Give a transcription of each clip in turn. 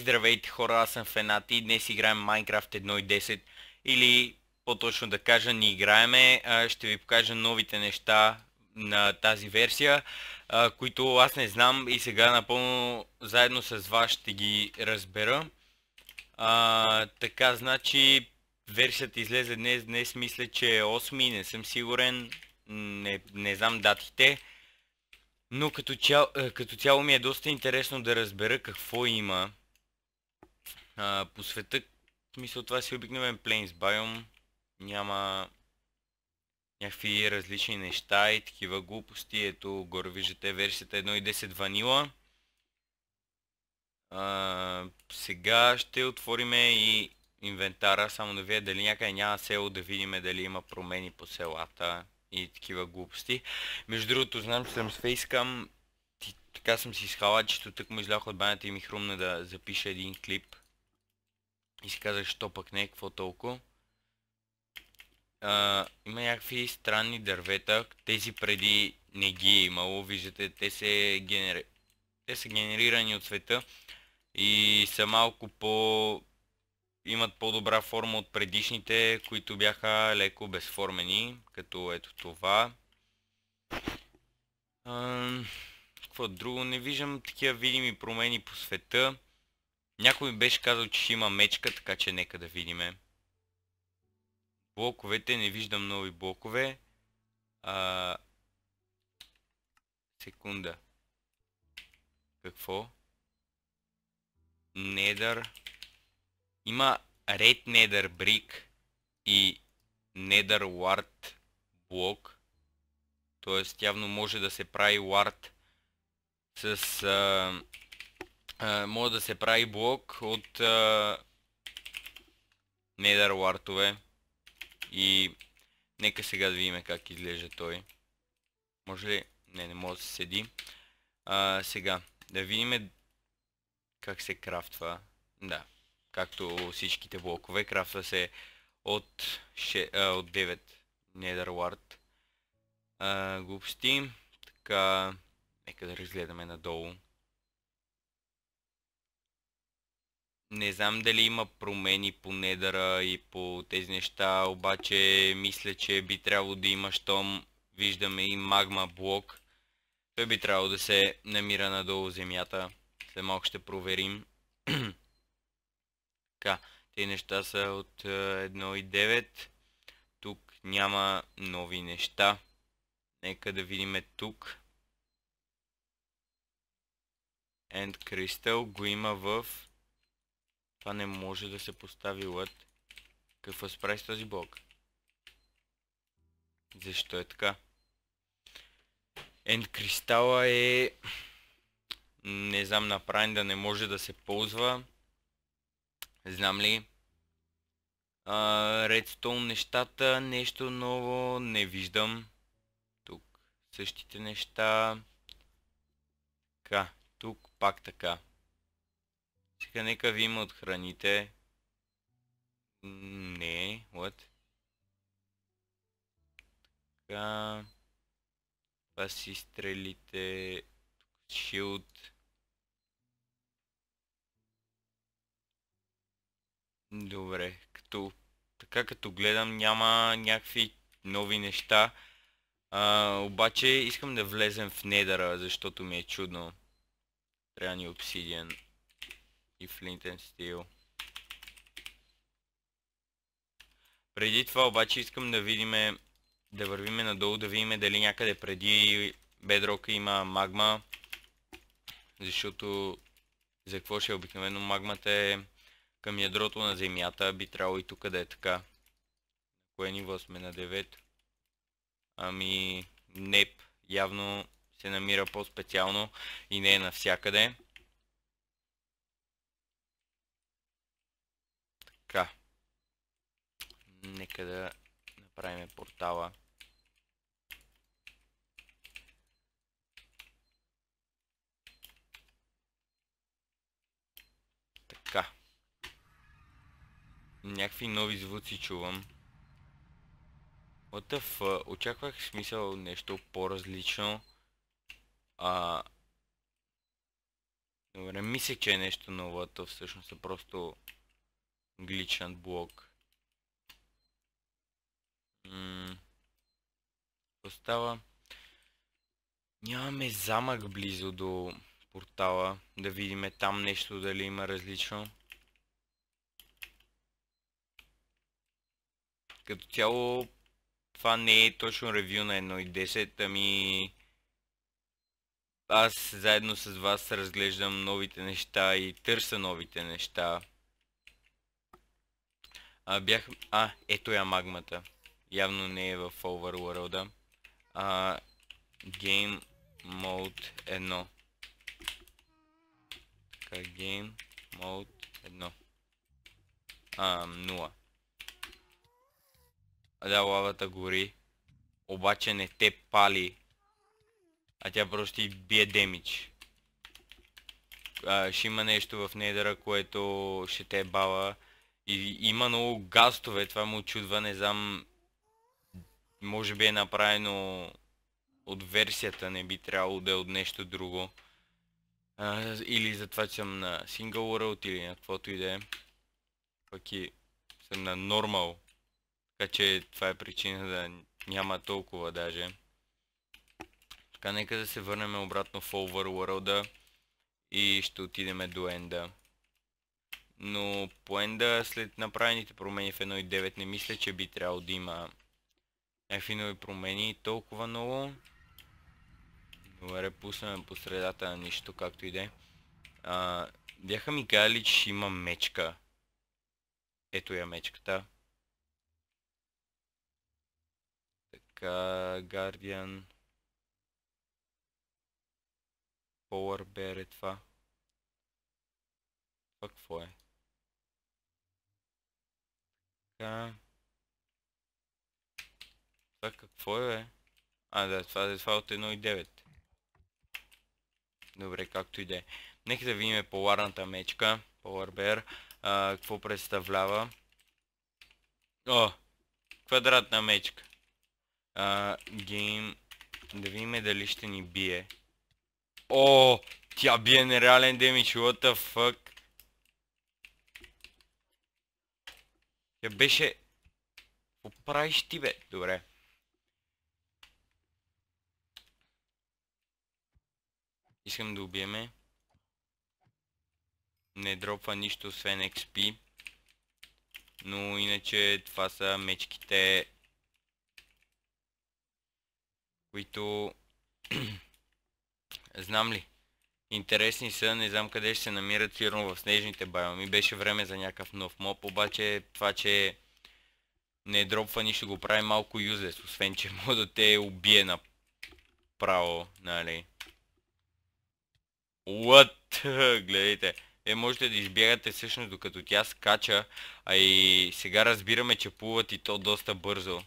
здравейте хора, аз съм фенат и днес играем Minecraft 1.10 или по-точно да кажа ни играеме, ще ви покажа новите неща на тази версия, които аз не знам и сега напълно заедно с вас ще ги разбера. А, така, значи версията излезе днес, днес мисля, че е 8, не съм сигурен, не, не знам датите. Но като цяло, като цяло ми е доста интересно да разбера какво има. А, по света, мисля, това си обикновен Plains Biome. Няма някакви различни неща и такива глупости. Ето, горе виждате версията 1.10 ванила. А, сега ще отвориме и инвентара, само да видя дали някъде няма село, да видим дали има промени по селата и такива глупости. Между другото, знам, че съм с фейскам, така съм си изхала, че тук му излях от банята и ми хрумна да запиша един клип и си казах, що пък не, е, какво толкова. има някакви странни дървета, тези преди не ги е имало, виждате, те се генерират. те са генерирани от света и са малко по... имат по-добра форма от предишните, които бяха леко безформени, като ето това. А, какво друго? Не виждам такива видими промени по света. Някой беше казал, че ще има мечка, така че нека да видиме. Блоковете, не виждам нови блокове. А... Секунда. Какво? Недър. Има Red Nether Brick и Nether Ward блок. Тоест явно може да се прави Ward с... А може да се прави блок от а, Nether И нека сега да видим как изглежда той. Може ли? Не, не може да се седи. А, сега, да видим как се крафтва. Да, както всичките блокове, крафтва се от, 6, а, от 9 Nether Ward. А, глупости. Така, нека да разгледаме надолу. Не знам дали има промени по недъра и по тези неща, обаче мисля, че би трябвало да има, щом виждаме и магма блок. Той би трябвало да се намира надолу земята. След малко ще проверим. така, тези неща са от 1.9. Е, и 9. Тук няма нови неща. Нека да видим тук. End Crystal го има в това не може да се постави лът. Какво справи с този блок? Защо е така? Енд кристала е... Не знам, направен да не може да се ползва. Знам ли? Редстоун нещата, нещо ново не виждам. Тук същите неща. Така, тук пак така. Чека, нека ви има от храните. Не, what? Така... Това си стрелите... Шилд... Добре, като... Така като гледам няма някакви нови неща. А, обаче искам да влезем в недъра, защото ми е чудно. Трябва ни обсидиан и Flint and Steel. Преди това обаче искам да видиме, да вървиме надолу, да видиме дали някъде преди бедрок има магма. Защото за какво ще е обикновено магмата е към ядрото на земята, би трябвало и тук да е така. Кое ниво сме на 9? Ами, НЕП явно се намира по-специално и не е навсякъде. Така. Нека да направим портала. Така. Някакви нови звуци чувам. What the fuck? Очаквах смисъл нещо по-различно. А... Добре, мисля, че е нещо ново, а то всъщност е просто Glitch блок. Остава. Нямаме замък близо до портала. Да видим там нещо дали има различно. Като цяло това не е точно ревю на 1.10, ами аз заедно с вас разглеждам новите неща и търся новите неща. А, бях... А, ето я магмата. Явно не е в Overworld-а. А, game Mode 1. Така, Game Mode 1. А, 0. А, да, лавата гори. Обаче не те пали. А тя просто и бие демидж. ще има нещо в недъра, което ще те е бава. И има много гастове, това му очудва, не знам... Може би е направено от версията, не би трябвало да е от нещо друго. А, или затова че съм на Single World или на каквото и да е. Пък и съм на Normal. Така че това е причина да няма толкова даже. Така нека да се върнем обратно в Overworld и ще отидем до енда но Поенда след направените промени в 1.9 не мисля, че би трябвало да има някакви нови промени толкова много. Добре, пуснем по средата на нищо, както и е. А, Бяха ми казали, че ще има мечка. Ето я мечката. Така, Guardian. Power Bear е това. Това какво е? Така. Това какво е, бе? А, да, това, е от 1.9. Добре, както и да е. Нека да видим поларната мечка, Power Bear, а, какво представлява. О, квадратна мечка. А, гейм, да видим дали ще ни бие. О, тя бие нереален демидж, what the fuck. Я беше... Какво правиш ти, бе? Добре. Искам да убиеме. Не дропва нищо, освен XP. Но иначе това са мечките, които... Знам ли? Интересни са, не знам къде ще се намират, сигурно в снежните байоми. Беше време за някакъв нов моб, обаче това, че не е дропва нищо, го прави малко юзлес, освен че мога да те убие направо, нали. What? Гледайте. е, можете да избягате всъщност докато тя скача, а и сега разбираме, че плуват и то доста бързо.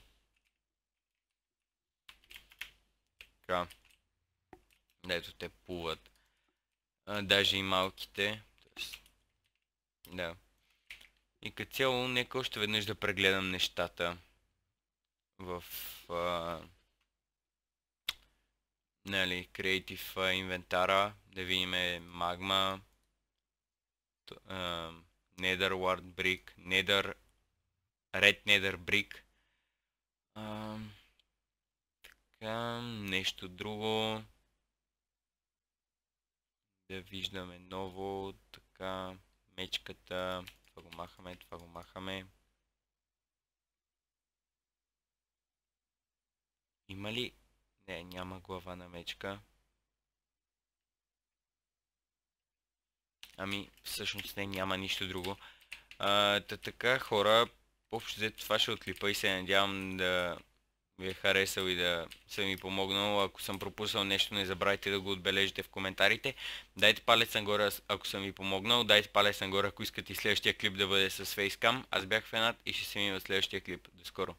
Така. Ето те плуват а, даже и малките. да. И като цяло, нека още веднъж да прегледам нещата в а, нали, Creative инвентара, да видим Magma, а, Nether Ward Brick, Nether, Red Nether Brick. А, така, нещо друго да виждаме ново, така, мечката, това го махаме, това го махаме. Има ли? Не, няма глава на мечка. Ами, всъщност не, няма нищо друго. А, та така, хора, общо взето това ще отлипа и се надявам да ви е харесал и да съм ви помогнал. Ако съм пропуснал нещо, не забравяйте да го отбележите в коментарите. Дайте палец нагоре, ако съм ви помогнал. Дайте палец нагоре, ако искате следващия клип да бъде с Facecam. Аз бях фенат и ще се видим в следващия клип. До скоро!